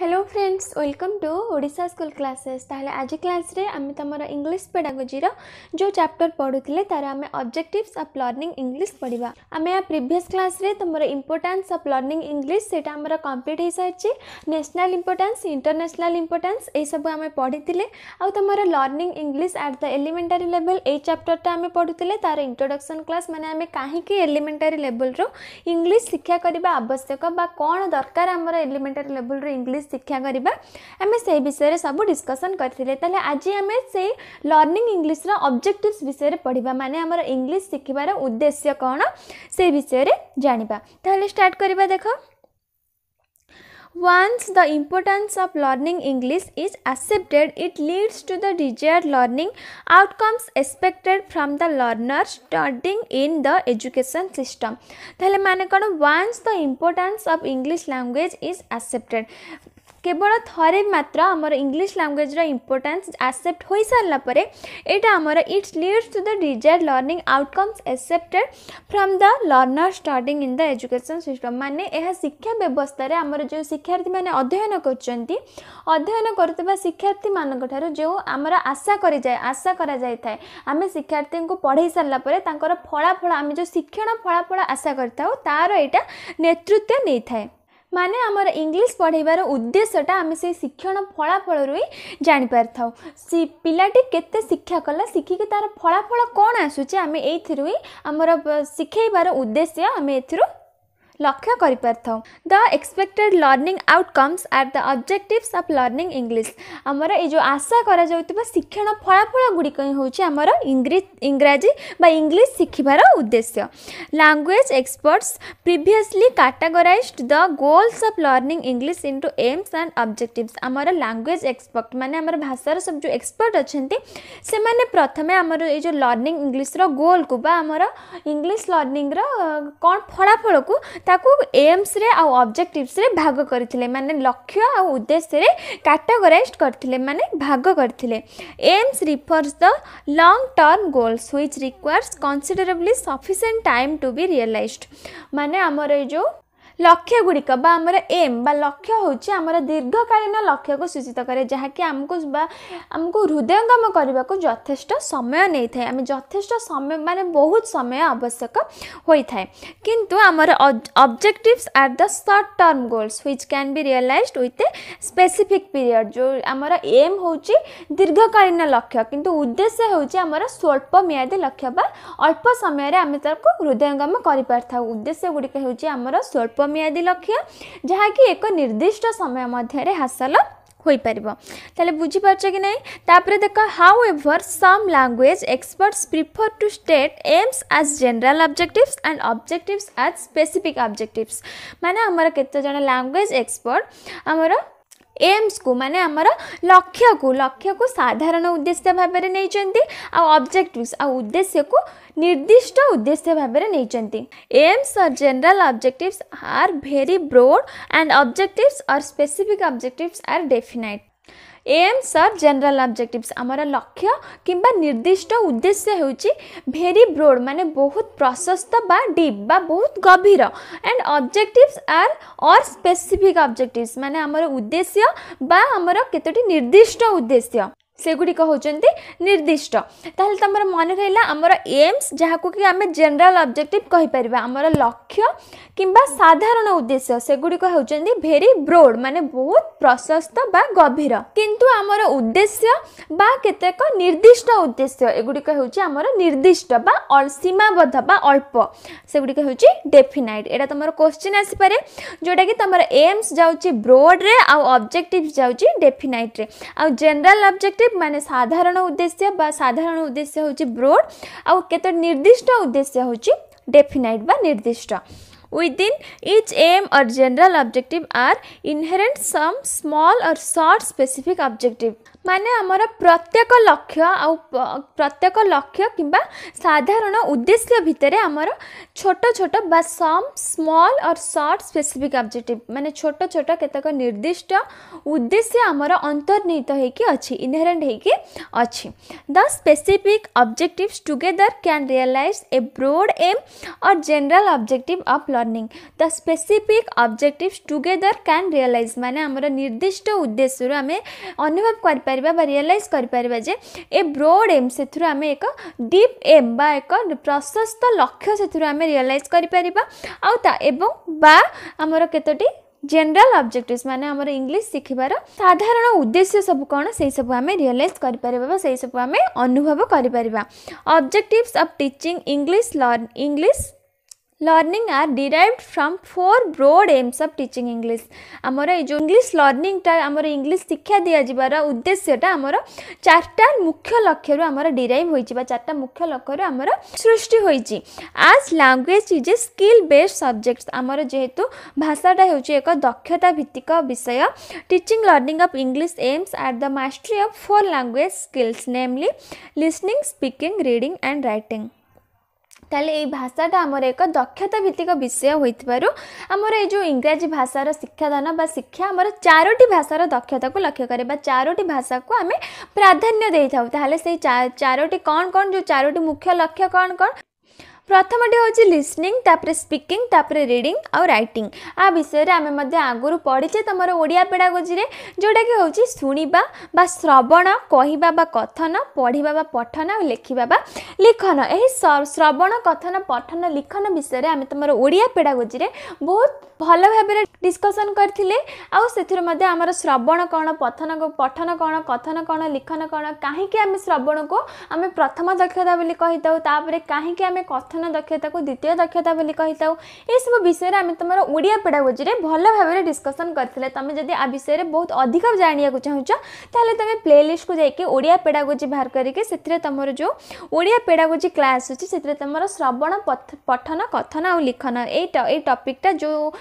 Hello friends welcome to Odia school classes तेल आज class रे आम तुम इंग्लीश पेडागोजी जो चैप्टर पढ़ुते तार आम ऑब्जेक्टिव्स ऑफ लर्निंग इंग्लीश पढ़ा आम प्रीवियस क्लास रे तुम इंपोर्टेंस ऑफ लर्निंग इंग्लीश से कंप्लीट हो सारी न्यासनाल इंपोर्टास् इंटरनेसनाल इंपोर्टास् सब आम पढ़ी आउ तुम learning English at the elementary level ये चैप्टरटा आम पढ़ुते तार इंट्रोडक्शन क्लास मैंने आम कहीं एलिमेंटारी लेवल रु इंग्लीश शिक्षा करवा आवश्यक कौन दरकार आम एलिमेंटारी लेवल रु इंग्लीश शिक्षा करवा आम से विषय में सब डिस्कसन करते आज आम से लर्निंग इंग्लीश अब्जेक्टिव विषय में पढ़ा मानने इंग्लीश शिखबार उद्देश्य कौन से विषय में जानवा स्टार्ट करवा देख once the importance of learning English is accepted it leads to the desire learning outcomes expected from the learner studying in the education system तेल मैंने कौन once the importance of English language is accepted কেবল থরে মাত্র আমার English ল্যাঙ্গুয়েজর importance accept হয়ে সারা পরে এটা আমার it's leads to the desire learning outcomes accepted from the learner starting in the education system মানে ଏହା ଶିକ୍ଷା ବ୍ୟବସ୍ଥାରେ ଆମର ଯେଉଁ ଶିକ୍ଷାର୍ଥୀମାନେ ଅଧ୍ୟୟନ କରୁଛନ୍ତି ଅଧ୍ୟୟନ କରୁଥିବା ଶିକ୍ଷାର୍ଥୀମାନଙ୍କଠାରୁ ଯେଉଁ ଆମର ଆଶା କରିଯାଏ ଆଶା କରାଯାଇଥାଏ ଆମେ ଶିକ୍ଷାର୍ଥୀଙ୍କୁ ପଢ଼ାଇ ସାରିଲା ପରେ ତାଙ୍କର ଫଳାଫଳ ଆମେ ଯେଉଁ ଶିକ୍ଷଣ ଫଳାଫଳ ଆଶା କରିଥାଉ ତା'ର ଏଇଟା ନେତୃତ୍ୱ ନେଇଥାଏ ମାନେ ଆମର ଇଂଲିଶ ପଢ଼େଇବାର ଉଦ୍ଦେଶ୍ୟଟା ଆମେ ସେଇ ଶିକ୍ଷଣ ଫଳାଫଳରୁ ହିଁ ଜାଣିପାରିଥାଉ ସେ ପିଲାଟି କେତେ ଶିକ୍ଷା କଲା ଶିଖିକି ତା'ର ଫଳାଫଳ କ'ଣ ଆସୁଛି ଆମେ ଏଇଥିରୁ ହିଁ ଆମର ଶିଖେଇବାର ଉଦ୍ଦେଶ୍ୟ ଆମେ ଏଥିରୁ ଲକ୍ଷ୍ୟ କରିପାରିଥାଉ the expected learning outcomes at the objectives of learning English ଆମର ଏଇ ଯେଉଁ ଆଶା କରାଯାଉଥିବା ଶିକ୍ଷଣ ଫଳାଫଳ ଗୁଡ଼ିକ ହେଉଛି ଆମର ଇଂରାଜୀ ବା ଇଂଲିଶ ଶିଖିବାର ଉଦ୍ଦେଶ୍ୟ language experts previously categorised the goals of learning English into aims and objectives ଆମର ଲାଙ୍ଗୁଏଜ୍ ଏକ୍ସପର୍ଟ ମାନେ ଆମର ଭାଷାର ସବୁ ଯେଉଁ ଏକ୍ସପର୍ଟ ଅଛନ୍ତି ସେମାନେ ପ୍ରଥମେ ଆମର ଏଇ ଯେଉଁ ଲର୍ଣ୍ଣିଂ ଇଂଲିଶର ଗୋଲ୍କୁ ବା ଆମର ଇଂଲିଶ ଲର୍ଣ୍ଣିଂର କ'ଣ ଫଳାଫଳକୁ ତାକୁ ଏମ୍ସରେ ଆଉ ଅବଜେକ୍ଟିଭ୍ସରେ ଭାଗ କରିଥିଲେ ମାନେ ଲକ୍ଷ୍ୟ ଆଉ ଉଦ୍ଦେଶ୍ୟରେ କାଟାଗୋରାଇଜ୍ କରିଥିଲେ ମାନେ ଭାଗ କରିଥିଲେ aims refers the long term goals which requires considerably sufficient time to be realised ମାନେ ଆମର ଏ ଯେଉଁ लक्ष्य गुड़िक एम बा लक्ष्य हूँ आम दीर्घकालन लक्ष्य को सूचित कैर जहाँकि आमको हृदयंगम करने को जथेष समय नहीं था आम जथेष समय मान बहुत समय आवश्यक होता है किंतु आम objectives are the short term goals which can be realise ओथ ए स्पेसीफिक पीरियड जो आम एम हूँ दीर्घकालन लक्ष्य कितु उद्देश्य हूँ आम स्वल्प मियादी लक्ष्य अल्प समय हृदयंगम कर उद्देश्य गुड़िक स्वल्प दीर्घमियादी लक्ष्य जहाँकि एक निर्दिष्ट समय मध्य हासल हो पार बुझिपार कि नहींपर देख however some language experts prefer to state aims as general objectives and objectives as specific objectives मैंने केतज लांगुएज एक्सपर्ट आमर एम्स को माने आमर लक्ष्य को लक्ष्य को साधारण उद्देश्य भाव में नहीं चाहिए आ अब्जेक्टिवस उद्देश्य को निर्दिष्ट उद्देश्य भाव में नहीं aims or general objectives are very broad and objectives or specific objectives are definite aims or general objectives आमर लक्ष्य कि निर्दिष्ट उद्देश्य हूँ भेरी ब्रॉड माने बहुत प्रशस्त बा डीप बा बहुत गभीर and objectives are or specific objectives माने आमर उद्देश्य बा आमर कतोटी निर्दिष्ट उद्देश्य ସେଗୁଡ଼ିକ ହେଉଛନ୍ତି ନିର୍ଦ୍ଦିଷ୍ଟ ତାହେଲେ ତୁମର ମନେ ରହିଲା ଆମର ଏମ୍ସ ଯାହାକୁ କି ଆମେ ଜେନେରାଲ ଅବଜେକ୍ଟିଭ୍ କହିପାରିବା ଆମର ଲକ୍ଷ୍ୟ କିମ୍ବା ସାଧାରଣ ଉଦ୍ଦେଶ୍ୟ ସେଗୁଡ଼ିକ ହେଉଛନ୍ତି ଭେରି ବ୍ରୋଡ଼ ମାନେ ବହୁତ ପ୍ରଶସ୍ତ ବା ଗଭୀର କିନ୍ତୁ ଆମର ଉଦ୍ଦେଶ୍ୟ ବା କେତେକ ନିର୍ଦ୍ଦିଷ୍ଟ ଉଦ୍ଦେଶ୍ୟ ଏଗୁଡ଼ିକ ହେଉଛି ଆମର ନିର୍ଦ୍ଦିଷ୍ଟ ବା ସୀମାବଦ୍ଧ ବା ଅଳ୍ପ ସେଗୁଡ଼ିକ ହେଉଛି ଡେଫିନାଇଟ୍ ଏଇଟା ତୁମର କୋଶ୍ଚିନ୍ ଆସିପାରେ ଯେଉଁଟାକି ତୁମର ଏମ୍ସ ଯାଉଛି ବ୍ରୋଡ଼ରେ ଆଉ ଅବଜେକ୍ଟିଭ୍ସ ଯାଉଛି ଡେଫିନାଇଟ୍ରେ ଆଉ ଜେନେରାଲ ଅବଜେକ୍ଟିଭ୍ ମାନେ ସାଧାରଣ ଉଦ୍ଦେଶ୍ୟ ବା ସାଧାରଣ ଉଦ୍ଦେଶ୍ୟ ହେଉଛି ବ୍ରୋଡ୍ ଆଉ କେତେ ନିର୍ଦ୍ଦିଷ୍ଟ ଉଦ୍ଦେଶ୍ୟ ହେଉଛି ଡେଫିନାଇଟ୍ ବା ନିର୍ଦ୍ଦିଷ୍ଟ Within each aim or general objective are inherent some small or short specific objective. माने आमर प्रत्येक लक्ष्य आ प्रत्येक लक्ष्य कि साधारण उद्देश्य भितर आमर छोट छोट बा some small or short specific objective माने छोट छोट के निर्दिष्ट उद्देश्य आमर अंतर्निहित है कि अछि इनहेरेंट है कि अछि the specific objectives together can realise a broad aim or general objective of learning the specific objectives together can realise माने आमर निर्दिष्ट उद्देश्य रो अनुभव कर ଜାଣିପାରିବା ବା ରିଆଲାଇଜ୍ କରିପାରିବା ଯେ ଏ ବ୍ରୋଡ଼ ଏମ୍ ସେଥିରୁ ଆମେ ଏକ ଡିପ୍ ଏମ୍ ବା ଏକ ପ୍ରଶସ୍ତ ଲକ୍ଷ୍ୟ ସେଥିରୁ ଆମେ ରିଆଲାଇଜ୍ କରିପାରିବା ଆଉ ତା ଏବଂ ବା ଆମର କେତୋଟି ଜେନେରାଲ ଅବଜେକ୍ଟିଭ୍ସ ମାନେ ଆମର ଇଂଲିଶ ଶିଖିବାର ସାଧାରଣ ଉଦ୍ଦେଶ୍ୟ ସବୁ କ'ଣ ସେହିସବୁ ଆମେ ରିଅଲାଇଜ୍ କରିପାରିବା ବା ସେହିସବୁ ଆମେ ଅନୁଭବ କରିପାରିବା objectives of teaching English learn English learning are derived from four broad aims of teaching English ଆମର ଏଇ ଯେଉଁ ଇଂଲିଶ ଲର୍ଣ୍ଣିଂଟା ଆମର ଇଂଲିଶ ଶିକ୍ଷା ଦିଆଯିବାର ଉଦ୍ଦେଶ୍ୟଟା ଆମର ଚାରିଟା ମୁଖ୍ୟ ଲକ୍ଷ୍ୟରୁ ଆମର ଡିରାଇଭ୍ ହୋଇଛି ବା ଚାରିଟା ମୁଖ୍ୟ ଲକ୍ଷ୍ୟରୁ ଆମର ସୃଷ୍ଟି ହୋଇଛି as language is a skill based subject ଆମର ଯେହେତୁ ଭାଷାଟା ହେଉଛି ଏକ ଦକ୍ଷତା ଭିତ୍ତିକ ବିଷୟ teaching learning of English aims at the mastery of four language skills namely listening speaking reading and writing ତାହେଲେ ଏଇ ଭାଷାଟା ଆମର ଏକ ଦକ୍ଷତା ଭିତ୍ତିକ ବିଷୟ ହୋଇଥିବାରୁ ଆମର ଏଇ ଯେଉଁ ଇଂରାଜୀ ଭାଷାର ଶିକ୍ଷାଦାନ ବା ଶିକ୍ଷା ଆମର ଚାରୋଟି ଭାଷାର ଦକ୍ଷତାକୁ ଲକ୍ଷ୍ୟ କରେ ବା ଚାରୋଟି ଭାଷାକୁ ଆମେ ପ୍ରାଧାନ୍ୟ ଦେଇଥାଉ ତାହେଲେ ସେଇ ଚାରୋଟି କ'ଣ କ'ଣ ଯେଉଁ ଚାରୋଟି ମୁଖ୍ୟ ଲକ୍ଷ୍ୟ କ'ଣ କ'ଣ ପ୍ରଥମଟି ହେଉଛି ଲିସନିଂ ତାପରେ ସ୍ପିକିଂ ତାପରେ ରିଡିଂ ଆଉ ରାଇଟିଂ ଆ ବିଷୟରେ ଆମେ ମଧ୍ୟ ଆଗରୁ ପଢ଼ିଛେ ତୁମର ଓଡ଼ିଆ ପେଡ଼ାଗୋଜିରେ ଯେଉଁଟାକି ହେଉଛି ଶୁଣିବା ବା ଶ୍ରବଣ କହିବା ବା କଥନ ପଢ଼ିବା ବା ପଠନ ଆଉ ଲେଖିବା ବା ଲିଖନ ଏହି ଶ୍ରବଣ କଥନ ପଠନ ଲିଖନ ବିଷୟରେ ଆମେ ତୁମର ଓଡ଼ିଆ ପେଡ଼ାଗୋଜିରେ ବହୁତ भल भाव डिस्कसन करेंगे कौन पथन पठन कौन कथन कौन लिखन कौन कहीं श्रवण को आम प्रथम दक्षता कही थाऊपर कहीं कथन दक्षता को द्वितीय दक्षता कही था यह सब विषय में आम तुम ओडिया में भल भाव डिस्कसन करें तुम जदि आ विषय में बहुत अधिक जानवाक चाहू तेल तुम प्ले लिस्ट को जैक ओडिया पेड़ोजी बाहर करके तुम जो ओडिया पेड़ोजी क्लास अच्छी से तुम श्रवण पठन कथन आ लिखन य टपिकटा जो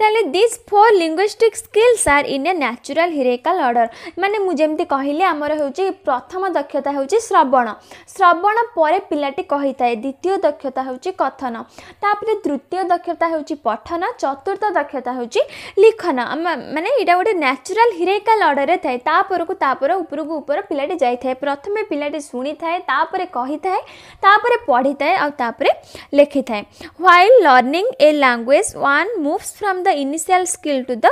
ତାହେଲେ these four linguistic skills are in a natural hierarchical order ମାନେ ମୁଁ ଯେମିତି କହିଲି ଆମର ହେଉଛି ପ୍ରଥମ ଦକ୍ଷତା ହେଉଛି ଶ୍ରବଣ ଶ୍ରବଣ ପରେ ପିଲାଟି କହିଥାଏ ଦ୍ୱିତୀୟ ଦକ୍ଷତା ହେଉଛି କଥନ ତାପରେ ତୃତୀୟ ଦକ୍ଷତା ହେଉଛି ପଠନ ଚତୁର୍ଥ ଦକ୍ଷତା ହେଉଛି ଲିଖନ ମାନେ ଏଇଟା ଗୋଟେ ନ୍ୟାଚୁରାଲ୍ ହିରେକାଲ୍ ଅର୍ଡ଼ରରେ ଥାଏ ତାପରକୁ ତାପର ଉପରକୁ ଉପର ପିଲାଟି ଯାଇଥାଏ ପ୍ରଥମେ ପିଲାଟି ଶୁଣିଥାଏ ତାପରେ କହିଥାଏ ତାପରେ ପଢ଼ିଥାଏ ଆଉ ତାପରେ ଲେଖିଥାଏ while learning a language one moves from the initial skill to the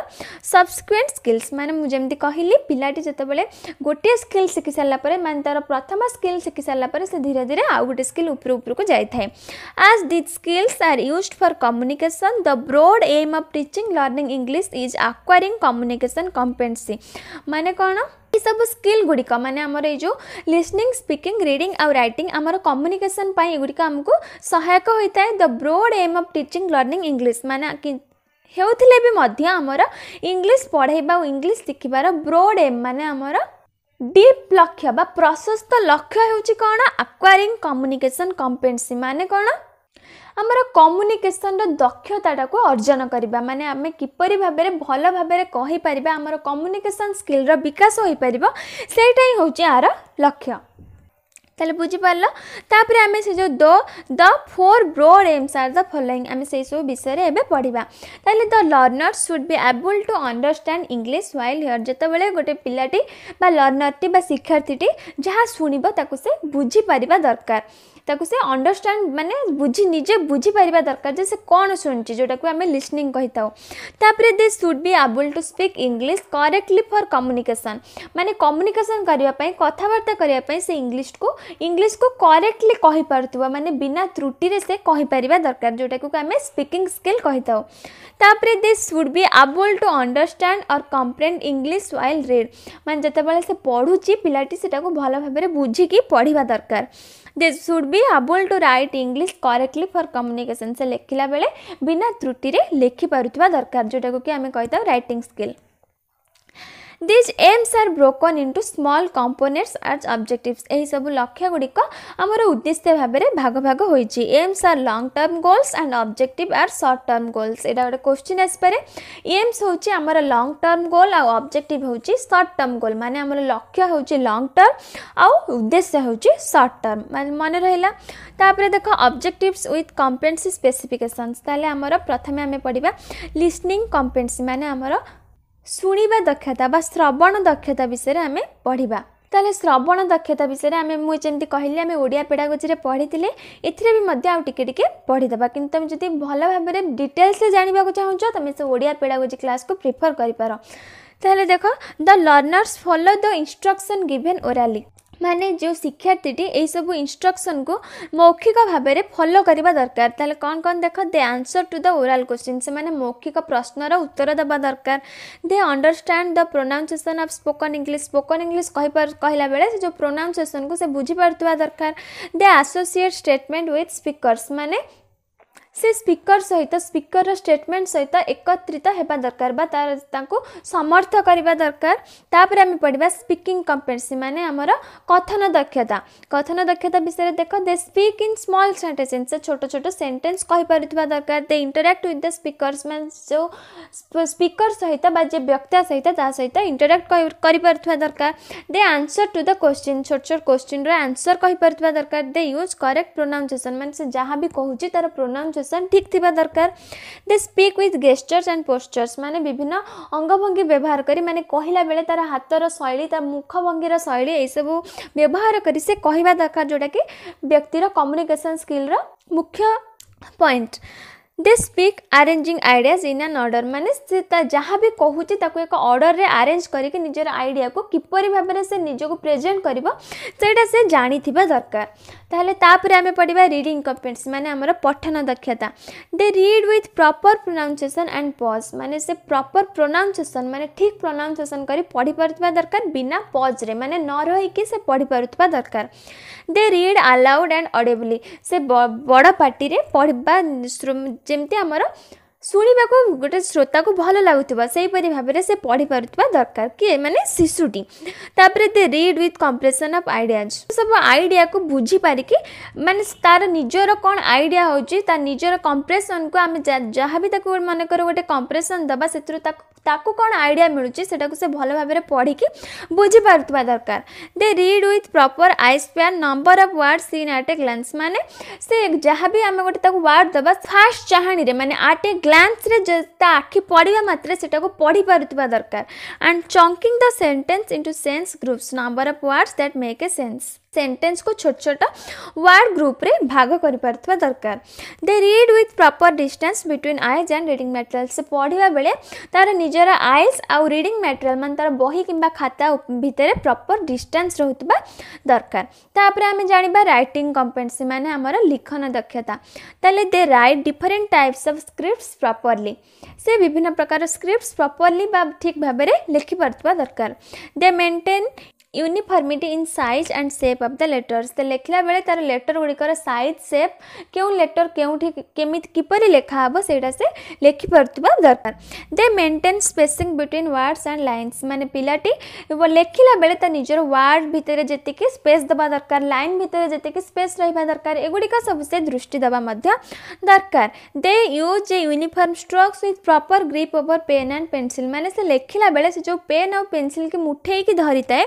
subsequent skills मैंने मुझे कहली पिलाटी जो बड़े गोटे स्किल शिखि सारापर मैंने तरह प्रथम स्किल शिखि सारापर से धीरे धीरे आउ गए स्किल उपरको जाए as the skills are used for communication the broad aim of teaching learning English is acquire communication competency मैंने कौन ये सब स्किल गुड़िक मानने जो लिसनिंग स्पीकिंग रीडिंग आउ राइटिंग आमर कम्युनिकेशन युड़िक आमको सहायक होता है the broad aim of teaching learning English मैंने ହେଉଥିଲେ ବି ମଧ୍ୟ ଆମର ଇଂଲିଶ ପଢ଼ାଇବା ଆଉ ଇଂଲିଶ ଶିଖିବାର ବ୍ରୋଡ଼ ଏମ୍ ମାନେ ଆମର ଡିପ୍ ଲକ୍ଷ୍ୟ ବା ପ୍ରଶସ୍ତ ଲକ୍ଷ୍ୟ ହେଉଛି କ'ଣ ଆକ୍ୱାରିଂ କମ୍ୟୁନିକେସନ୍ କମ୍ପେନ୍ସି ମାନେ କ'ଣ ଆମର କମ୍ୟୁନିକେସନ୍ର ଦକ୍ଷତାଟାକୁ ଅର୍ଜନ କରିବା ମାନେ ଆମେ କିପରି ଭାବରେ ଭଲ ଭାବରେ କହିପାରିବା ଆମର କମ୍ୟୁନିକେସନ୍ ସ୍କିଲ୍ର ବିକାଶ ହୋଇପାରିବ ସେଇଟା ହିଁ ହେଉଛି ଏହାର ଲକ୍ଷ୍ୟ तेल बुझीपाल आम से जो the the four broad aims are the following आम से सब विषय एवं पढ़ा तेल the learner should be able to understand English while hear जो गोटे पिलाटी लर्नर टी शिक्षार्थी जहाँ शुणी से बुझीपरिया दरकार ତାକୁ ସେ ଅଣ୍ଡରଷ୍ଟାଣ୍ଡ ମାନେ ବୁଝି ନିଜେ ବୁଝିପାରିବା ଦରକାର ଯେ ସେ କ'ଣ ଶୁଣୁଛି ଯେଉଁଟାକୁ ଆମେ ଲିସନିଂ କହିଥାଉ ତାପରେ they should be able to speak English correctly for communication ମାନେ କମ୍ୟୁନିକେସନ୍ କରିବା ପାଇଁ କଥାବାର୍ତ୍ତା କରିବା ପାଇଁ ସେ ଇଂଲିଶକୁ ଇଂଲିଶକୁ କରେକ୍ଟଲି କହିପାରୁଥିବା ମାନେ ବିନା ତ୍ରୁଟିରେ ସେ କହିପାରିବା ଦରକାର ଯେଉଁଟାକୁ ଆମେ ସ୍ପିକିଂ ସ୍କିଲ୍ କହିଥାଉ ତାପରେ they should be able to understand or comprehend English while read ମାନେ ଯେତେବେଳେ ସେ ପଢ଼ୁଛି ପିଲାଟି ସେଟାକୁ ଭଲ ଭାବରେ ବୁଝିକି ପଢ଼ିବା ଦରକାର they should be be able to write English correctly for communication से लिखला बेले बिना त्रुटि लिखिपार दरकार जोटा कि आम कही रईट skill these aims are broken into small components as objectives यही सब लक्ष्य गुड़िक आम उद्देश्य भाव में भाग भाग हो aims are long term goals and objective are short term goals यहाँ गोटे क्वेश्चन आसपे एम्स हूँ आम लंग टर्म गोल आब्जेक्टिव हूँ सर्ट टर्म गोल मान आम लक्ष्य हूँ लंग टर्म आउ उद्देश्य हूँ सर्ट टर्म मैं मन रहा देख अब्जेक्टिवस विथ कंपेन्सी स्पेसीफिकेसन तेल प्रथम आम पढ़ा लिस्निंग कंपेन्सी मानने शुणा दक्षता श्रवण दक्षता विषय आम पढ़ा तो श्रवण दक्षता विषय मुझे कहली आम ओडिया पेड़ागोजी पढ़ी एथेर भी पढ़ीदे कि तुम जब भल भाव में डिटेल्स जानवाक चाहू तुम से ओडिया पेड़ागोजी क्लास को प्रिफर कर पार तेल देख the learners follow the instruction given orally मान जो शिक्षार्थी शिक्षार्थीटी सब इनस्ट्रक्शन को मौखिक भाव में फलो करवा दरकार कौन कौन देख दे answer to the oral question से मैंने मौखिक प्रश्नर उत्तर देवा दरकार दे understand the pronunciation of spoken English spoken English कहला बेले जो प्रोनाउनसीएसन को बुझीप दरकार दे आसोसीएट स्टेटमेंट विथ स्पीकर्स मैंने से स्पीकर सहित स्पीकर स्टेटमेंट सहित एकत्रित होगा दरकार समर्थ करने दरकार तापर आम पढ़ा स्पीकिंग कंपेटेन्सी मैंने आमर कथन दक्षता कथन दक्षता विषय देख दे स्पीक इन स्मल सेन्टेन्स से छोट छोट सेन्टेन्स कहीपरिया दरकार दे इंटराक्ट विथ द स्पीकर मैं जो स्पीकर सहित जे व्यक्ति सहित सहित इंटराक्ट कर दरकार दे आंसर टू द क्वेश्चन छोट छोट क्वेश्चन रनसर कहीपरिया दरकार दे यूज करेक्ट प्रोनाउनसीएसन मैं से जहां भी कहूँ तार प्रोनाउनसीएस କମ୍ୟୁନିକେସନ୍ ଠିକ୍ ଥିବା ଦରକାର ଦେ speak with gestures and postures ମାନେ ବିଭିନ୍ନ ଅଙ୍ଗଭଙ୍ଗୀ ବ୍ୟବହାର କରି ମାନେ କହିଲା ବେଳେ ତା'ର ହାତର ଶୈଳୀ ତା ମୁଖଭଙ୍ଗୀର ଶୈଳୀ ଏଇସବୁ ବ୍ୟବହାର କରି ସେ କହିବା ଦରକାର ଯେଉଁଟାକି ବ୍ୟକ୍ତିର କମ୍ୟୁନିକେସନ୍ ସ୍କିଲ୍ର ମୁଖ୍ୟ ପଏଣ୍ଟ दे speak arranging ideas in an order मैंने जहाँ भी कहे एक अर्डर में आरेज करके निजर आईडिया को किपर भाव में से निजक प्रेजेन्ट कर दरकार तापर आम पढ़ा रिडिंग कमेंट्स मैंने पठन दक्षता दे read with proper pronunciation and pause मैंने से प्रपर प्रोनाउनसीएसन मैंने ठिक प्रोनाउनसीएसन कर पढ़ी पार्थ्वा दरकार बिना पज्रे मैंने न रहीकि पढ़ी पार्थ्वा दरकार दे रिड आलाउड एंड अडेबली से बड़ पार्टी पढ़ा ଯେମିତି ଆମର शुणा गोटे श्रोता को भल लगुवा से पढ़ी पार्थ्वा दरकार किए मैंने शिशुटी तापर दे read with comprehension of idea सब आईडिया को बुझी मैंने तार निजर कौन आईडिया हूँ तार निजर कंप्रेसन को आम जहाँ भी मन कर गोटे कंप्रेसन दबा से ताको कौन आईडिया मिलूँ से भल भाव पढ़ी बुझी पार्थ्वा दरकार दे read with proper eye span number of word seen at a glance मैंने से जहाँ भी आम गोटे वार्ड दबा फास्ट चाहणी मैंने आट ए ब्रांच रे ता आखि पढ़ा मात्र से पढ़ी पार्थ्वा दरकार and chunking the sentence into sense groups number of words that make a sense ସେଣ୍ଟେନ୍ସକୁ ଛୋଟ ଛୋଟ ୱାର୍ଡ଼ ଗ୍ରୁପ୍ରେ ଭାଗ କରିପାରୁଥିବା ଦରକାର ଦେ read with proper distance between eyes and reading material ସେ ପଢ଼ିବା ବେଳେ ତା'ର ନିଜର ଆଇଜ୍ ଆଉ ରିଡିଂ ମ୍ୟାଟେରିଆଲ୍ ମାନେ ତା'ର ବହି କିମ୍ବା ଖାତା ଭିତରେ ପ୍ରପର୍ ଡିଷ୍ଟାନ୍ସ ରହୁଥିବା ଦରକାର ତାପରେ ଆମେ ଜାଣିବା ରାଇଟିଂ କମ୍ପେଟେନ୍ସି ମାନେ ଆମର ଲିଖନ ଦକ୍ଷତା ତାହେଲେ ଦେ write different types of scripts properly ସେ ବିଭିନ୍ନ ପ୍ରକାର ସ୍କ୍ରିପ୍ଟସ୍ ପ୍ରପର୍ଲି ବା ଠିକ୍ ଭାବରେ ଲେଖିପାରୁଥିବା ଦରକାର ଦେ maintain uniformity in size and shape of the letters तो लेखला बेले तार लेटर गुड़िकर सैज सेप क्यों लेटर केमि किपर लिखाहब से लिखिपार दरकार दे maintain spacing between words and lines मैंने पिलाटी लेखला बेले निजर व्वर्ड भितर जी स्पेस दबा दरकार लाइन भितर जी स्पेस रहा दरकार एगुड़िक सब से दृष्टि देवा दरकार दे use a uniform strokes with proper grip over pen and pencil मैंने से लेखला बेले से जो पेन आउ पेनसिल के मुठे की धरीता है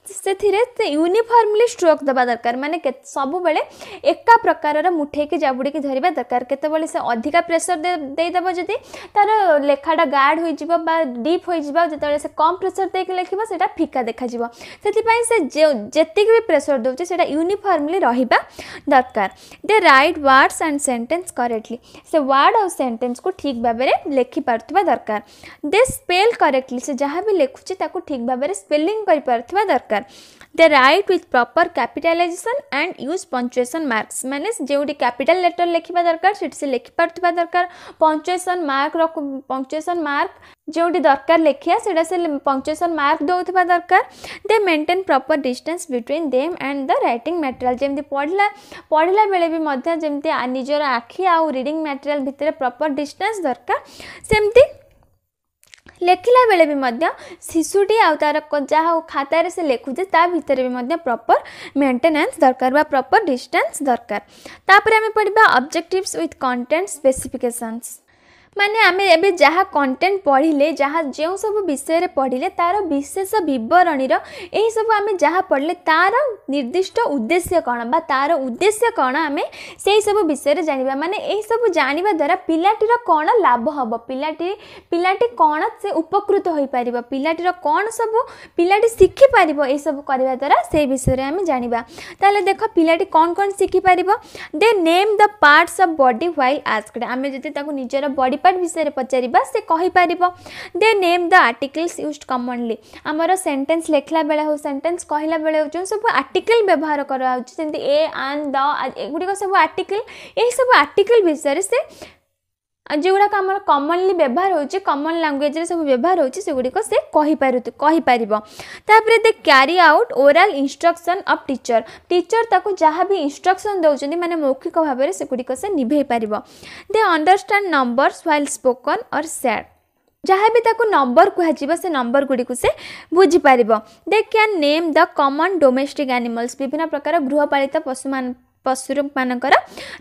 से यूनिफर्मली स्ट्रोक देवा दरकार मानने सब बेले एका प्रकार मुठे की जबुड़ी की धरवा दरकार केत अधिका प्रेसर देदेव दे जी तार लेखाटा गार्ड हो डीप हो जिते से कम प्रेसर देखिए लिखा से फिका देखा से जेक भी प्रेसर देखा यूनिफर्मली रहा दरकार दे write words and sentence correctly से वार्ड आउ सेटेन्स को ठीक भावे में दरकार दे स्पेल करेक्टली से जहाँ भी लिखुचे ठीक भावे स्पेलींग पार्थ्वा दरकार ग्रामर दे write with proper capitalization and use punctuation marks मैंने जोटी कैपिटाल लेटर लिखा दरकार से लिखि दरकार पंचुएसन मार्क रख पंचुएसन मार्क जो भी दरकार लिखिया से पंचुएसन मार्क दे दरकार दे maintain proper distance between them and the writing material जमी पढ़ला पढ़ला बेले भी निजर आखि आउ रिडिंग मेटेरियाल भितर प्रपर डिस्टेंस दरकार सेमती ଲେଖିଲା ବେଳେ ବି ମଧ୍ୟ ଶିଶୁଟି ଆଉ ତା'ର ଯାହା ଖାତାରେ ସେ ଲେଖୁଛେ ତା ଭିତରେ ବି ମଧ୍ୟ ପ୍ରପର୍ ମେଣ୍ଟେନାନ୍ସ ଦରକାର ବା ପ୍ରପର୍ ଡିଷ୍ଟାନ୍ସ ଦରକାର ତାପରେ ଆମେ ପଢ଼ିବା ଅବଜେକ୍ଟିଭ୍ସ ୱିଥ୍ କଣ୍ଟେଣ୍ଟ ସ୍ପେସିଫିକେସନ୍ସ ମାନେ ଆମେ ଏବେ ଯାହା କଣ୍ଟେଣ୍ଟ ପଢ଼ିଲେ ଯାହା ଯେଉଁ ସବୁ ବିଷୟରେ ପଢ଼ିଲେ ତା'ର ବିଶେଷ ବିବରଣୀର ଏହିସବୁ ଆମେ ଯାହା ପଢ଼ିଲେ ତା'ର ନିର୍ଦ୍ଦିଷ୍ଟ ଉଦ୍ଦେଶ୍ୟ କ'ଣ ବା ତା'ର ଉଦ୍ଦେଶ୍ୟ କ'ଣ ଆମେ ସେହିସବୁ ବିଷୟରେ ଜାଣିବା ମାନେ ଏହିସବୁ ଜାଣିବା ଦ୍ୱାରା ପିଲାଟିର କ'ଣ ଲାଭ ହେବ ପିଲାଟି ପିଲାଟି କ'ଣ ସେ ଉପକୃତ ହୋଇପାରିବ ପିଲାଟିର କ'ଣ ସବୁ ପିଲାଟି ଶିଖିପାରିବ ଏହିସବୁ କରିବା ଦ୍ୱାରା ସେହି ବିଷୟରେ ଆମେ ଜାଣିବା ତାହେଲେ ଦେଖ ପିଲାଟି କ'ଣ କ'ଣ ଶିଖିପାରିବ ଦେ name the parts of body while asked ଆମେ ଯଦି ତାକୁ ନିଜର ବଡି पार्ट विषय में पचार दे name the articles use commonly आमर सेन्टेन्स लेखला बेले हूँ सेन्टेन्स कहला बेले जो सब आर्टिकल व्यवहार कराऊँ जमी ए सब आर्टिकल यही सब आर्टिकल विषय से যেগুড়াক আমার কমনলি ব্যবহার হচ্ছে কমন ল্যাঙ্গুয়েজরে সব ব্যবহার হচ্ছে সেগুড়িক সে কহিপার তাপরে দে carry out oral instruction of teacher teacher তাকে যা বি ইনস্ট্রকশন দেছেন মানে মৌখিক ভাবে সেগুড়িক সে নিভাই পারিব দে understand numbers while spoken or said जहाँ भी ताको नंबर कह से नंबर गुड़ी से बुझीपर दे क्या name the common domestic animals विभिन्न प्रकार गृहपालित पशु मान ପଶୁମାନଙ୍କର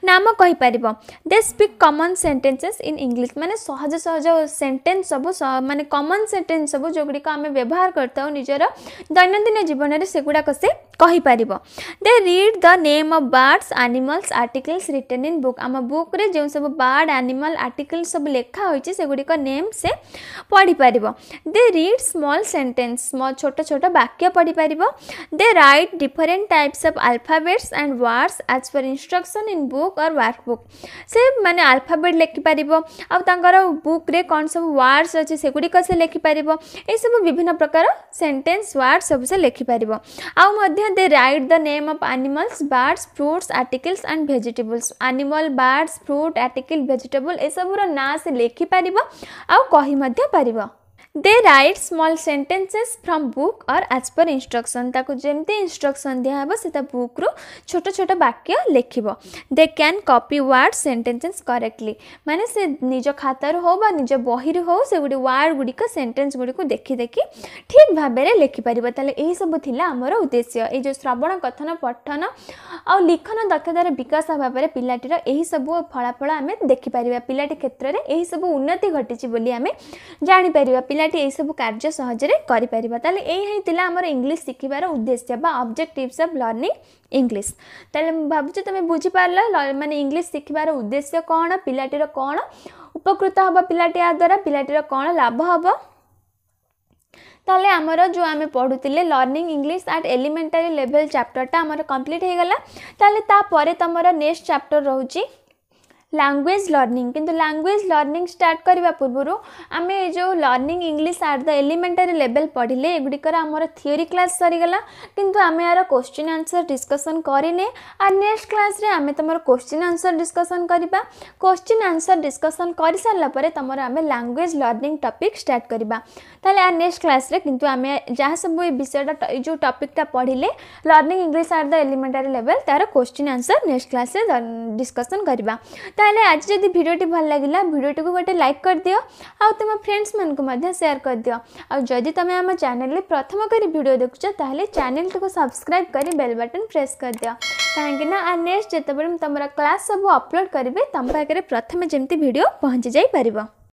ନାମ କହିପାରିବ ଦେ speak common sentences in English ମାନେ ସହଜ ସହଜ ସେଣ୍ଟେନ୍ସ ସବୁ ମାନେ କମନ୍ ସେଣ୍ଟେନ୍ସ ସବୁ ଯେଉଁଗୁଡ଼ିକ ଆମେ ବ୍ୟବହାର କରିଥାଉ ନିଜର ଦୈନନ୍ଦିନ ଜୀବନରେ ସେଗୁଡ଼ାକ ସେ କହିପାରିବ ଦେ read the name of birds animals articles written in book ଆମ ବୁକ୍ରେ ଯେଉଁ ସବୁ ବାର୍ଡ଼ ଆନିମଲ୍ ଆର୍ଟିକଲ୍ ସବୁ ଲେଖା ହୋଇଛି ସେଗୁଡ଼ିକ ନେମ୍ ସେ ପଢ଼ିପାରିବ ଦେ ରିଡ୍ ସ୍ମଲ୍ ସେଣ୍ଟେନ୍ସ ଛୋଟ ଛୋଟ ବାକ୍ୟ ପଢ଼ିପାରିବ ଦେ write different types of alphabets and words as per instruction in book और वर्कबुक से मैंने आल्फाबेट लिखिपार आर बुक्रे कौन सब वार्डस अच्छे से गुड़िक से लिखिपार ये सब विभिन्न प्रकार सेन्टेन्स वार्ड सब से लिखिपार आउे write the name of animals birds fruits articles and vegetables animal birds fruit article vegetables ये सबूर ना से लिखिपार आ पार দে write small sentences from book or as per instruction তাকে যেমতি ইনস্ট্রকশন দিয়া হব সে তা বুক্রু ছোট ছোট বাক্য লিখব দে can copy word sentences correctly মানে সে নিজ খাতার হো বা নিজ বহির হো সেগুড়ি ওয়ার্ড গুড়িক সেন্টেন্স গুড়ি দেখি দেখি ঠিক ভাবে লেখিপার তাহলে এইসবু লা আমার উদ্দেশ্য এই যে শ্রবণ কথন পঠন আখন দক্ষতার বিকাশ ভাবে পিলাটির এইসবু ফলাফল আমি দেখিপার পিলাটি ক্ষেত্রে এইসবু উন্নতি ঘটিছি বলে আমি জাঁপার पिलाटी यही सब कार्य सहजे आम इंग्लीश शिखबार उद्देश्य अब्जेक्टिवस अफ लर्णिंग इंग्लीश तेल भाच तुम्हें बुझीपार मानते इंग्लीश शिखबार उद्देश्य कौन पिलाटीर कौन उपकृत हम पिलाटी द्वारा पिलाटी कौन लाभ हम तेल आमर जो आम पढ़ुले learning English at elementary level chapter time complete होगा तेल तापर तुम नेक्स्ट चैप्टर रोचे लांगुएज लर्णिंग कितना लांगुएज लर्णिंग स्टार्ट करने पूर्व आम जो learning English at the elementary level पढ़ले एगुड़िकर आम थीओरी क्लास सरगला कितु आम यार क्वेश्चन आंसर डिस्कसन करे आर नेक्स्ट क्लास आम तुम क्वेश्चन आंसर डिस्कसन करवा क्वेश्चन आंसर डिस्कसन कर सारापर तुम आम लांगुएज लर्णिंग टपिक स्टार्ट करवा नेक्स्ट क्लास आम जहाँ सब विषय जो टपिकटा पढ़ले learning English at the elementary level तार question answer next class discussion करवा तेल आज जब भिडी भल लगे लगा को गोटे लाइक कर दियो आउ तुम फ्रेंड्स मान सेयार कर दियो आदि तुम आम चेल प्रथम कर भिड देखु तेल चेल टी सब्सक्राइब कर बेल बटन प्रेस कर दियो कहीं नेक्स्ट जिते तुम क्लास सब अपलोड करेंगे तुम पाखे प्रथम जमी भिड पहुँची जापर